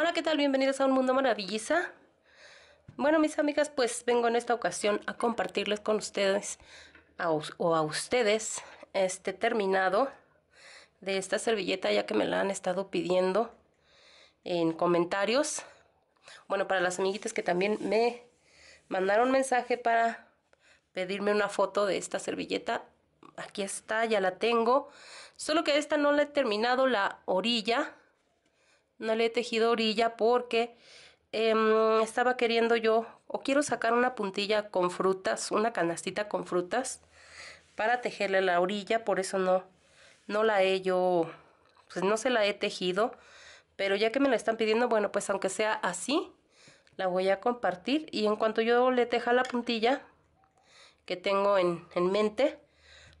Hola, ¿qué tal? Bienvenidos a Un Mundo Maravillosa Bueno, mis amigas, pues vengo en esta ocasión a compartirles con ustedes o a ustedes este terminado de esta servilleta ya que me la han estado pidiendo en comentarios. Bueno, para las amiguitas que también me mandaron mensaje para pedirme una foto de esta servilleta. Aquí está, ya la tengo. Solo que esta no la he terminado la orilla no le he tejido orilla porque em, estaba queriendo yo, o quiero sacar una puntilla con frutas, una canastita con frutas, para tejerle la orilla, por eso no, no la he yo, pues no se la he tejido, pero ya que me la están pidiendo, bueno, pues aunque sea así, la voy a compartir y en cuanto yo le teja la puntilla que tengo en, en mente,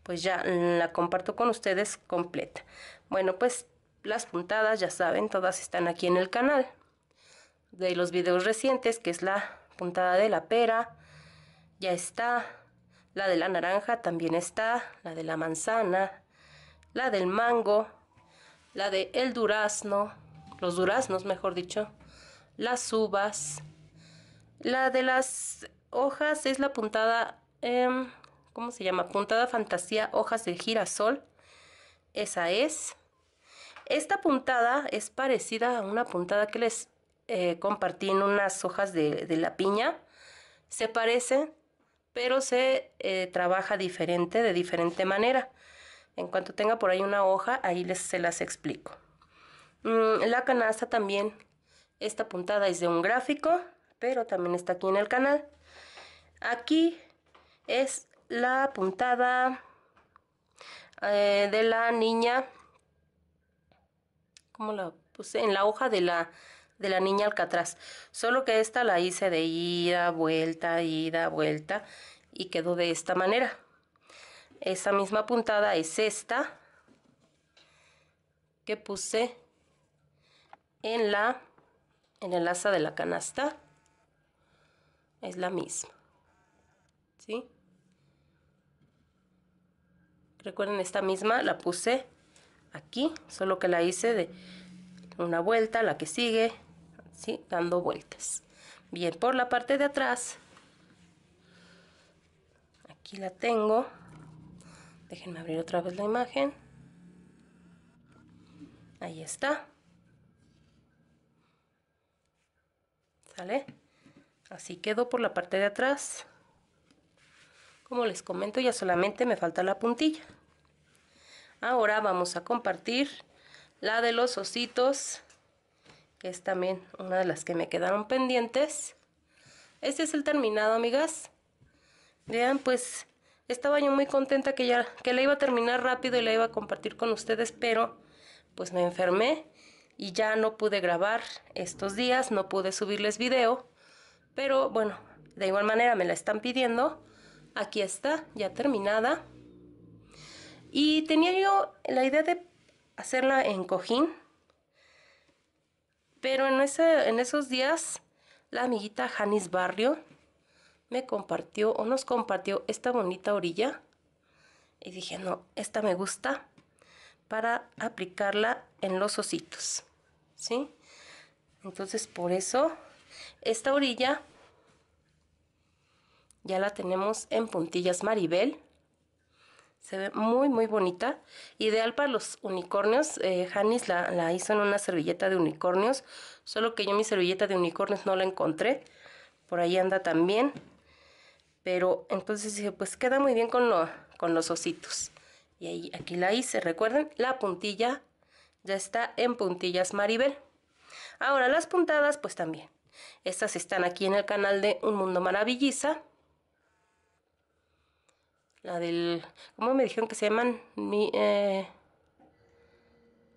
pues ya la comparto con ustedes completa. Bueno, pues las puntadas, ya saben, todas están aquí en el canal. De los videos recientes, que es la puntada de la pera, ya está. La de la naranja también está. La de la manzana, la del mango, la de el durazno, los duraznos mejor dicho, las uvas. La de las hojas es la puntada, em, ¿cómo se llama? Puntada fantasía, hojas del girasol. Esa es. Esta puntada es parecida a una puntada que les eh, compartí en unas hojas de, la piña. Se parece, pero se eh, trabaja diferente, de diferente manera. En cuanto tenga por ahí una hoja, ahí les, se las explico. Mm, la canasta también, esta puntada es de un gráfico, pero también está aquí en el canal. Aquí es la puntada eh, de la niña ¿cómo la puse? En la hoja de la, de la niña Alcatraz. Solo que esta la hice de ida, vuelta, ida, vuelta y quedó de esta manera. Esa misma puntada es esta que puse en la en el asa de la canasta. Es la misma. ¿Sí? Recuerden esta misma la puse aquí, solo que la hice de una vuelta, la que sigue, así, dando vueltas. Bien, por la parte de atrás, aquí la tengo. Déjenme abrir otra vez la imagen. Ahí está. ¿Sale? Así quedó por la parte de atrás. Como les comento, ya solamente me falta la puntilla. Ahora vamos a compartir la de los ositos, que es también una de las que me quedaron pendientes. Este es el terminado, amigas. Vean, pues estaba yo muy contenta que ya que la iba a terminar rápido y la iba a compartir con ustedes, pero pues me enfermé y ya no pude grabar estos días, no pude subirles video, pero bueno, de igual manera me la están pidiendo. Aquí está, ya terminada. Y tenía yo la idea de hacerla en cojín, pero en, esos días la amiguita Janis Barrio me compartió o nos compartió esta bonita orilla y dije, no, esta me gusta para aplicarla en los ositos, ¿sí? Entonces por eso esta orilla ya la tenemos en puntillas maribel se ve muy, muy bonita. Ideal para los unicornios. Eh, la, hizo en una servilleta de unicornios. Solo que yo mi servilleta de unicornios no la encontré. Por ahí anda también. Pero entonces dije, pues queda muy bien con, con los ositos. Y aquí la hice. Recuerden, la puntilla ya está en puntillas Maribel. Ahora las puntadas, pues también. Estas están aquí en el canal de Un Mundo Maravilliza. La del... ¿Cómo me dijeron que se llaman? Mi, eh,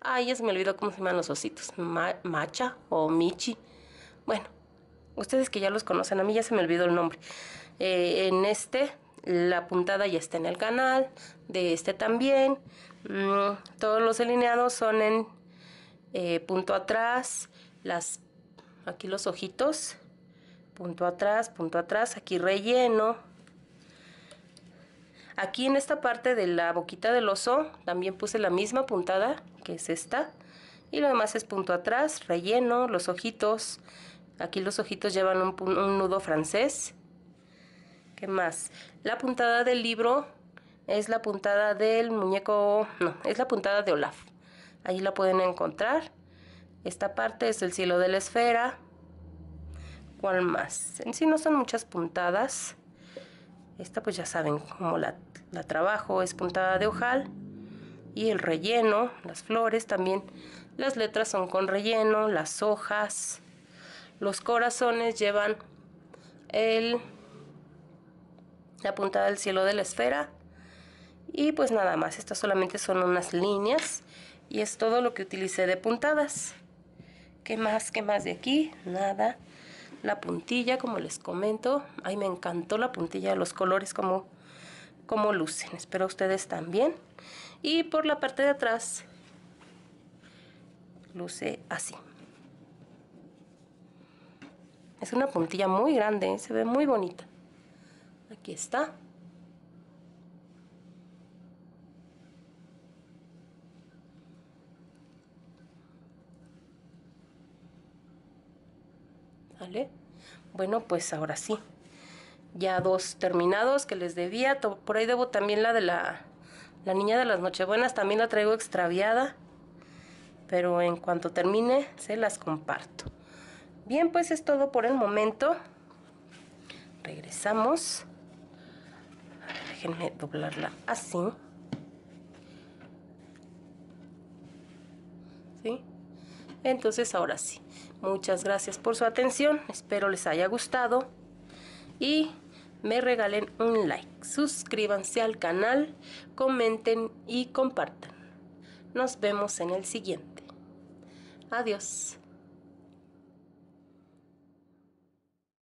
Ay, ya se me olvidó cómo se llaman los ositos. macha o Michi. Bueno, ustedes que ya los conocen, a mí ya se me olvidó el nombre. Eh, en este, la puntada ya está en el canal. De este también. Mm, todos los delineados son en eh, punto atrás. Las... Aquí los ojitos. Punto atrás, punto atrás. Aquí relleno Aquí en esta parte de la boquita del oso también puse la misma puntada, que es esta. Y lo demás es punto atrás, relleno, los ojitos. Aquí los ojitos llevan un, nudo francés. ¿Qué más? La puntada del libro es la puntada del muñeco, no, es la puntada de Olaf. Ahí la pueden encontrar. Esta parte es el cielo de la esfera. ¿Cuál más? En sí no son muchas puntadas. Esta pues ya saben cómo la, trabajo, es puntada de ojal y el relleno, las flores también. Las letras son con relleno, las hojas, los corazones llevan el, la puntada del cielo de la esfera. Y pues nada más, estas solamente son unas líneas y es todo lo que utilicé de puntadas. ¿Qué más? ¿Qué más de aquí? Nada la puntilla, como les comento. Ahí me encantó la puntilla, los colores como, lucen. Espero ustedes también. Y por la parte de atrás luce así. Es una puntilla muy grande, ¿eh? se ve muy bonita. Aquí está. Bueno, pues ahora sí. Ya dos terminados que les debía. Por ahí debo también la de la, niña de las nochebuenas. También la traigo extraviada. Pero en cuanto termine, se las comparto. Bien, pues es todo por el momento. Regresamos. déjenme doblarla así. ¿Sí? Entonces ahora sí. Muchas gracias por su atención, espero les haya gustado y me regalen un like, suscríbanse al canal, comenten y compartan. Nos vemos en el siguiente. Adiós.